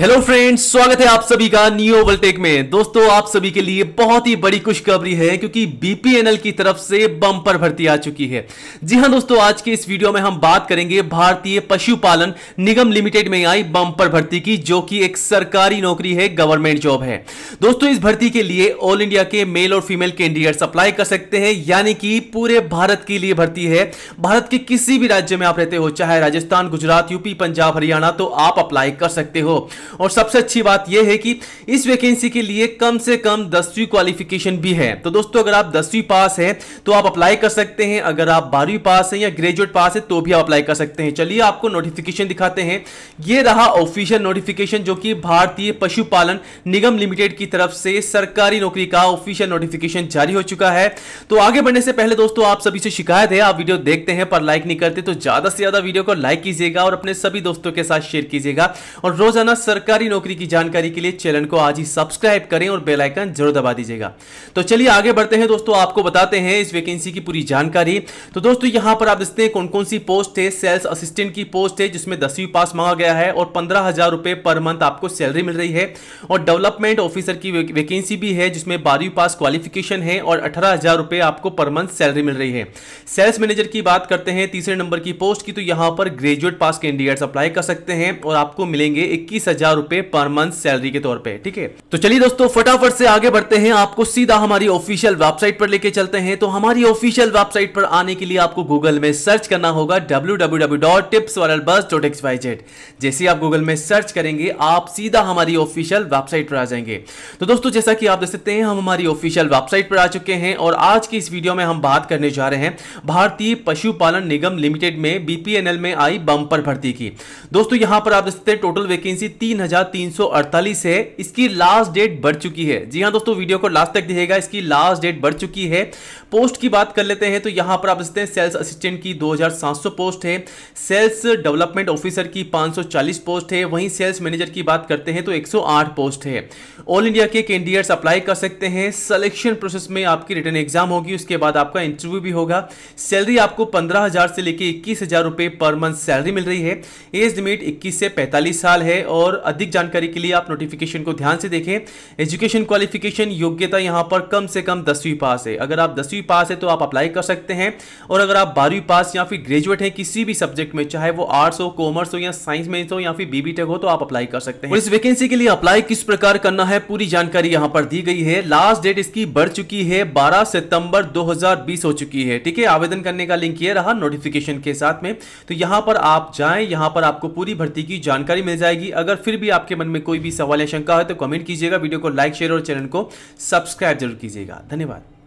hello friends स्वागत है आप सभी का नियो ओवलटेक में दोस्तों आप सभी के लिए बहुत ही बड़ी खुशखबरी है क्योंकि बीपीएनएल की तरफ से बम्पर भर्ती आ चुकी है जी हां दोस्तों आज के इस वीडियो में हम बात करेंगे भारतीय पशुपालन निगम लिमिटेड में आई बम्पर भर्ती की जो कि एक सरकारी नौकरी है गवर्नमेंट जॉब है दोस्तों इस भर्ती के लिए ऑल इंडिया के मेल और फीमेल कैंडिडेट्स अप्लाई कर सकते हैं यानी कि पूरे भारत के लिए भर्ती है भारत के किसी भी राज्य में आप रहते हो चाहे राजस्थान गुजरात यूपी पंजाब हरियाणा तो आप अप्लाई कर सकते हो और सबसे अच्छी बात यह है कि इस वैकेंसी के लिए कम से कम दसवीं क्वालिफिकेशन भी है तो दोस्तों अगर आप दसवीं पास हैं तो आप अप्लाई कर सकते हैं अगर आप बारहवीं पास हैं या ग्रेजुएट पास है तो भी आप अप्लाई कर सकते हैं चलिए आपको नोटिफिकेशन दिखाते हैं ये रहा ऑफिशियल नोटिफिकेशन जो कि भारतीय पशुपालन निगम लिमिटेड की तरफ से सरकारी नौकरी का ऑफिशियल नोटिफिकेशन जारी हो चुका है तो आगे बढ़ने से पहले दोस्तों आप सभी से शिकायत है आप वीडियो देखते हैं पर लाइक नहीं करते तो ज्यादा से ज्यादा वीडियो को लाइक कीजिएगा और अपने सभी दोस्तों के साथ शेयर कीजिएगा और रोजाना सर सरकारी नौकरी की जानकारी के लिए चैनल को आज ही सब्सक्राइब करें और बेल आइकन जरूर दबा दीजिएगा तो चलिए आगे बढ़ते हैं दोस्तों आपको बताते हैं इस वैकेंसी की पूरी जानकारी तो दोस्तों यहां पर आप देखते हैं कौन कौन सी पोस्ट है सेल्स असिस्टेंट की पोस्ट है जिसमें दसवीं पास मांगा गया है और पंद्रह पर मंथ आपको सैलरी मिल रही है और डेवलपमेंट ऑफिसर की वैकेंसी भी है जिसमें बारहवीं पास क्वालिफिकेशन है और अठारह आपको पर मंथ सैलरी मिल रही है सेल्स मैनेजर की बात करते हैं तीसरे नंबर की पोस्ट की तो यहां पर ग्रेजुएट पास कैंडिडेट अप्लाई कर सकते हैं और आपको मिलेंगे इक्कीस हजार रुपए पर मंथ सैलरी के तौर पे ठीक है तो चलिए दोस्तों फटाफट से आगे बढ़ते हैं आपको सीधा हमारी ऑफिशियल वेबसाइट पर लेके चलते हैं तो हमारी ऑफिशियल वेबसाइट पर आने के लिए आपको गूगल में सर्च करना होगा डब्ल्यू जैसे आप गूगल में सर्च करेंगे आप सीधा हमारी ऑफिशियल वेबसाइट पर आ जाएंगे तो दोस्तों जैसा कि आप देख सकते हैं हम हमारी ऑफिशियल वेबसाइट पर आ चुके हैं और आज की इस वीडियो में हम बात करने जा रहे हैं भारतीय पशुपालन निगम लिमिटेड में बीपीएनएल में आई बंपर भर्ती की दोस्तों यहां पर आप देख सकते हैं टोटल वैकेंसी तीन हजार तीन सौ अड़तालीस है इसकी लास्ट डेट बढ़ चुकी है जी हाँ दोस्तों वीडियो को लास्ट तक दिखेगा इसकी लास्ट डेट बढ़ चुकी है पोस्ट की बात कर लेते हैं तो यहाँ पर आप देखते हैं सेल्स असिस्टेंट की दो हजार सात सौ पोस्ट है सेल्स डेवलपमेंट ऑफिसर की पांच सौ चालीस पोस्ट है वहीं सेल्स मैनेजर की बात करते हैं तो एक सौ आठ पोस्ट है ऑल इंडिया के कैंडिडेट्स अप्लाई कर सकते हैं सिलेक्शन प्रोसेस में आपकी रिटर्न एग्जाम होगी उसके बाद आपका इंटरव्यू भी होगा सैलरी आपको पंद्रह हजार से लेकर इक्कीस हजार रुपए पर मंथ सैलरी मिल रही है एज लिमिट इक्कीस से पैंतालीस साल है और अधिक जानकारी के लिए आप नोटिफिकेशन को ध्यान से देखें एजुकेशन क्वालिफिकेशन योग्यता यहां पर कम से कम दसवीं पास है अगर आप दसवीं पास है तो आप अप्लाई कर सकते हैं और अगर आप बारहवीं पास या फिर ग्रेजुएट हैं किसी भी सब्जेक्ट में चाहे वो आर्ट्स हो कॉमर्स हो या साइंस में हो या फिर बीबी हो तो आप अप्लाई कर सकते हैं इस वैकेंसी के लिए अप्लाई किस प्रकार करना है पूरी जानकारी यहाँ पर दी गई है लास्ट डेट इसकी बढ़ चुकी है बारह सितंबर दो हो चुकी है ठीक है आवेदन करने का लिंक ये रहा नोटिफिकेशन के साथ में तो यहां पर आप जाएं यहां पर आपको पूरी भर्ती की जानकारी मिल जाएगी अगर फिर भी आपके मन में कोई भी सवाल या शंका है तो कमेंट कीजिएगा वीडियो को लाइक शेयर और चैनल को सब्सक्राइब जरूर कीजिएगा धन्यवाद